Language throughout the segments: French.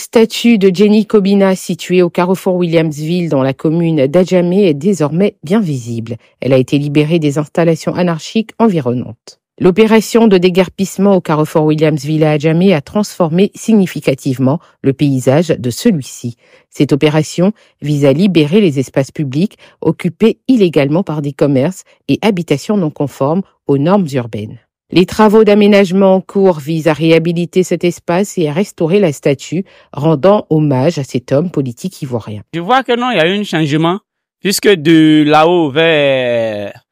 statue de Jenny Cobina située au carrefour Williamsville dans la commune d'Ajamé est désormais bien visible. Elle a été libérée des installations anarchiques environnantes. L'opération de déguerpissement au carrefour Williamsville à Ajamé a transformé significativement le paysage de celui-ci. Cette opération vise à libérer les espaces publics occupés illégalement par des commerces et habitations non conformes aux normes urbaines. Les travaux d'aménagement en cours visent à réhabiliter cet espace et à restaurer la statue, rendant hommage à cet homme politique ivoirien. Je vois que non, il y a eu un changement, puisque de là-haut vers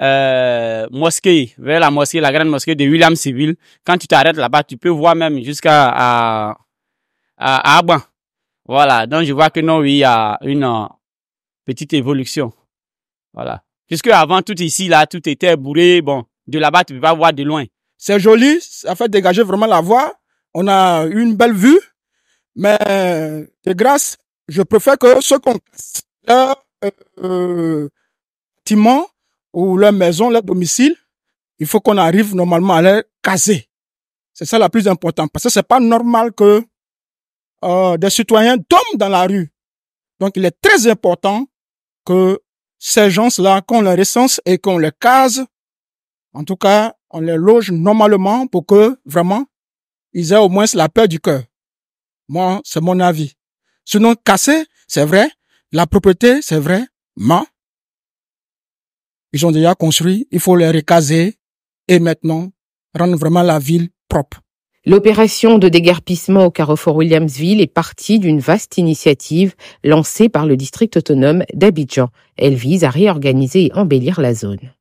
euh, mosquée, vers la mosquée, la grande mosquée de William Civil. Quand tu t'arrêtes là-bas, tu peux voir même jusqu'à à, à, Voilà, donc je vois que non, oui, il y a une euh, petite évolution. Voilà. Puisque avant, tout ici, là, tout était bourré, bon, de là-bas, tu vas voir de loin. C'est joli, ça fait dégager vraiment la voie. On a une belle vue. Mais de grâce, je préfère que ceux qu'on ont leur euh, ou leur maison, leur domicile, il faut qu'on arrive normalement à les caser. C'est ça la plus importante. Parce que c'est pas normal que euh, des citoyens tombent dans la rue. Donc, il est très important que ces gens-là, qu'on les recense et qu'on les case en tout cas, on les loge normalement pour que vraiment ils aient au moins la paix du cœur. Moi, c'est mon avis. Sinon, casser, c'est vrai. La propriété, c'est vrai. Mais ils ont déjà construit. Il faut les recaser et maintenant rendre vraiment la ville propre. L'opération de déguerpissement au carrefour Williamsville est partie d'une vaste initiative lancée par le district autonome d'Abidjan. Elle vise à réorganiser et embellir la zone.